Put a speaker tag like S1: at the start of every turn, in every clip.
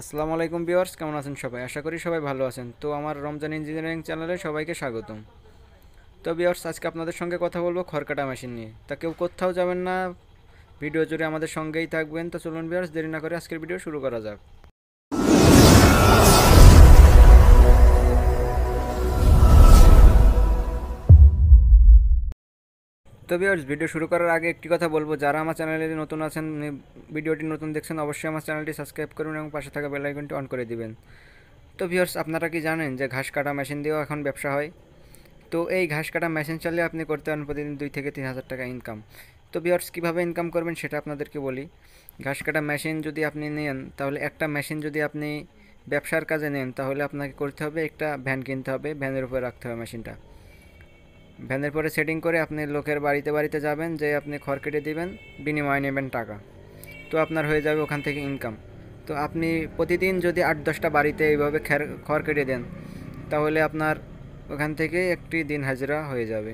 S1: আসসালামু আলাইকুম ভিউয়ার্স কেমন আছেন সবাই আশা করি সবাই ভালো আছেন তো আমার রমজান ইঞ্জিনিয়ারিং চ্যানেলে সবাইকে স্বাগতম তো ভিউয়ার্স আজকে আপনাদের সঙ্গে কথা বলবো খড়কাটা মেশিন নিয়ে তা কেউ কোথাও যাবেন না ভিডিও জুড়ে আমাদের সঙ্গেই থাকবেন তো চলুন ভিউয়ার্স দেরি না করে আজকের ভিডিও শুরু করা যাক তো ভিউয়ার্স ভিডিও শুরু করার আগে একটি কথা বলবো যারা আমার চ্যানেলে নতুন আছেন ভিডিওটি নতুন দেখছেন অবশ্যই আমার চ্যানেলটি সাবস্ক্রাইব করুন এবং পাশে থাকা বেল আইকনটি অন করে দিবেন তো ভিউয়ার্স আপনারা কি জানেন যে ঘাস কাটা মেশিন দিয়েও এখন ব্যবসা হয় তো এই ঘাস কাটা মেশিন চালিয়ে আপনি করতে পারেন প্রতিদিন দুই থেকে তিন হাজার টাকা ইনকাম তো ভিউয়ার্স কীভাবে ইনকাম করবেন সেটা আপনাদেরকে বলি ঘাস কাটা মেশিন যদি আপনি নেন তাহলে একটা মেশিন যদি আপনি ব্যবসার কাজে নেন তাহলে আপনাকে করতে হবে একটা ভ্যান কিনতে হবে ভ্যানের উপরে রাখতে হবে মেশিনটা ভ্যানের পরে সেটিং করে আপনি লোকের বাড়িতে বাড়িতে যাবেন যে আপনি খড় কেটে দিবেন বিনিময়ে নেবেন টাকা তো আপনার হয়ে যাবে ওখান থেকে ইনকাম তো আপনি প্রতিদিন যদি আট দশটা বাড়িতে এইভাবে খের খড় কেটে দেন তাহলে আপনার ওখান থেকে একটি দিন হাজিরা হয়ে যাবে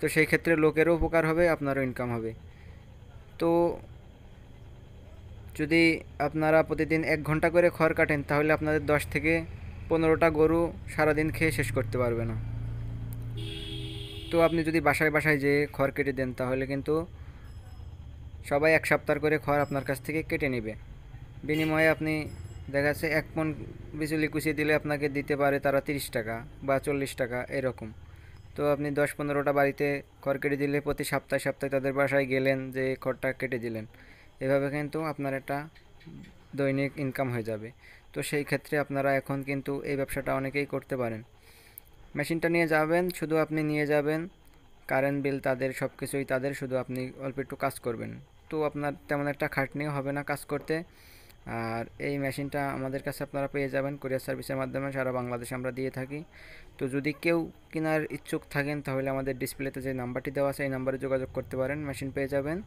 S1: তো সেই ক্ষেত্রে লোকেরও উপকার হবে আপনারও ইনকাম হবে তো যদি আপনারা প্রতিদিন এক ঘন্টা করে খড় কাটেন তাহলে আপনাদের দশ থেকে পনেরোটা গরু সারাদিন খেয়ে শেষ করতে পারবে না তো আপনি যদি বাসায় বাসায় যে খড় কেটে দেন তাহলে কিন্তু সবাই এক সপ্তাহ করে খড় আপনার কাছ থেকে কেটে নেবে বিনিময়ে আপনি দেখা যাচ্ছে এক পন বিচুলি কুচিয়ে দিলে আপনাকে দিতে পারে তারা তিরিশ টাকা বা চল্লিশ টাকা এরকম তো আপনি দশ পনেরোটা বাড়িতে খড় কেটে দিলে প্রতি সপ্তাহে সপ্তাহে তাদের বাসায় গেলেন যে খড়টা কেটে দিলেন এভাবে কিন্তু আপনার একটা দৈনিক ইনকাম হয়ে যাবে তো সেই ক্ষেত্রে আপনারা এখন কিন্তু এই ব্যবসাটা অনেকেই করতে পারেন মেশিনটা নিয়ে যাবেন শুধু আপনি নিয়ে যাবেন কারেন্ট বিল তাদের সব কিছুই তাদের শুধু আপনি অল্প একটু কাজ করবেন তো আপনার তেমন একটা খাটনিও হবে না কাজ করতে আর এই মেশিনটা আমাদের কাছে আপনারা পেয়ে যাবেন কোরিয়ার সার্ভিসের মাধ্যমে সারা বাংলাদেশে আমরা দিয়ে থাকি তো যদি কেউ কেনার ইচ্ছুক থাকেন তাহলে আমাদের ডিসপ্লেতে যে নাম্বারটি দেওয়া আছে এই নাম্বারে যোগাযোগ করতে পারেন মেশিন পেয়ে যাবেন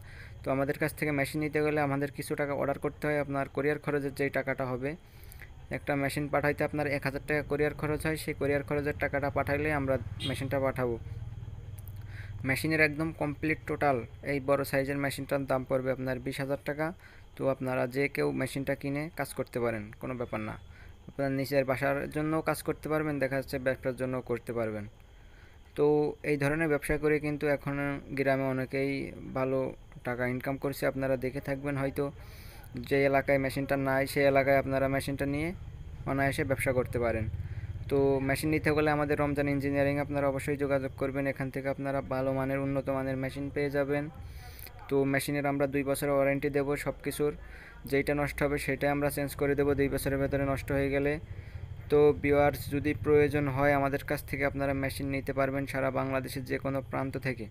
S1: তো আমাদের কাছ থেকে মেশিন নিতে গেলে আমাদের কিছু টাকা অর্ডার করতে হয় আপনার কোরিয়ার খরচের যেই টাকাটা হবে একটা মেশিন পাঠাইতে আপনার এক হাজার টাকা কোরিয়ার খরচ হয় সেই কোরিয়ার খরচের টাকাটা পাঠাইলে আমরা মেশিনটা পাঠাবো মেশিনের একদম কমপ্লিট টোটাল এই বড় সাইজের মেশিনটার দাম পড়বে আপনার বিশ হাজার টাকা তো আপনারা যে কেউ মেশিনটা কিনে কাজ করতে পারেন কোনো ব্যাপার না আপনার নিজের বাসার জন্যও কাজ করতে পারবেন দেখা যাচ্ছে ব্যবসার জন্যও করতে পারবেন তো এই ধরনের ব্যবসা করে কিন্তু এখন গ্রামে অনেকেই ভালো টাকা ইনকাম করছে আপনারা দেখে থাকবেন হয়তো যে এলাকায় মেশিনটা নাই সেই এলাকায় আপনারা মেশিনটা নিয়ে অনায়াসে ব্যবসা করতে পারেন তো মেশিন নিতে গেলে আমাদের রমজান ইঞ্জিনিয়ারিং আপনারা অবশ্যই যোগাযোগ করবেন এখান থেকে আপনারা ভালো মানের উন্নত মানের মেশিন পেয়ে যাবেন তো মেশিনের আমরা দুই বছরের ওয়ারেন্টি দেব সব কিছুর যেইটা নষ্ট হবে সেটাই আমরা চেঞ্জ করে দেব দুই বছরের ভেতরে নষ্ট হয়ে গেলে তো বিওয়ার্স যদি প্রয়োজন হয় আমাদের কাছ থেকে আপনারা মেশিন নিতে পারবেন সারা বাংলাদেশের যে কোনো প্রান্ত থেকে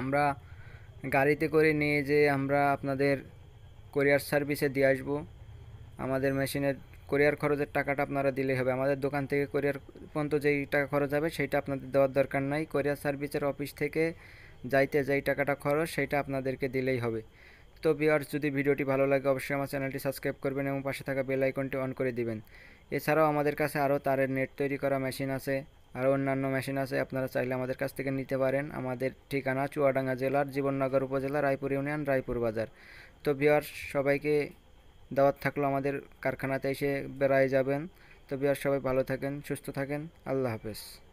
S1: আমরা গাড়িতে করে নিয়ে যে আমরা আপনাদের কোরিয়ার সার্ভিসে দিয়ে আসবো আমাদের মেশিনের কোরিয়ার খরচের টাকাটা আপনারা দিলেই হবে আমাদের দোকান থেকে কোরিয়ার পর্যন্ত যেই টাকা খরচ হবে সেইটা আপনাদের দেওয়ার দরকার নাই কোরিয়ার সার্ভিসের অফিস থেকে যাইতে যেই টাকাটা খরচ সেইটা আপনাদেরকে দিলেই হবে তো বিয়ার্স যদি ভিডিওটি ভালো লাগে অবশ্যই আমার চ্যানেলটি সাবস্ক্রাইব করবেন এবং পাশে থাকা বেল আইকনটি অন করে দিবেন এছাড়াও আমাদের কাছে আরও তারের নেট তৈরি করা মেশিন আছে আরও অন্যান্য মেশিন আছে আপনারা চাইলে আমাদের কাছ থেকে নিতে পারেন আমাদের ঠিকানা চুয়াডাঙ্গা জেলার জীবননগর উপজেলা রায়পুর ইউনিয়ন রায়পুর বাজার তো বিহার সবাইকে দাওয়াত থাকলো আমাদের কারখানাতে এসে বেড়ায় যাবেন তো বিহার সবাই ভালো থাকেন সুস্থ থাকেন আল্লাহ হাফেজ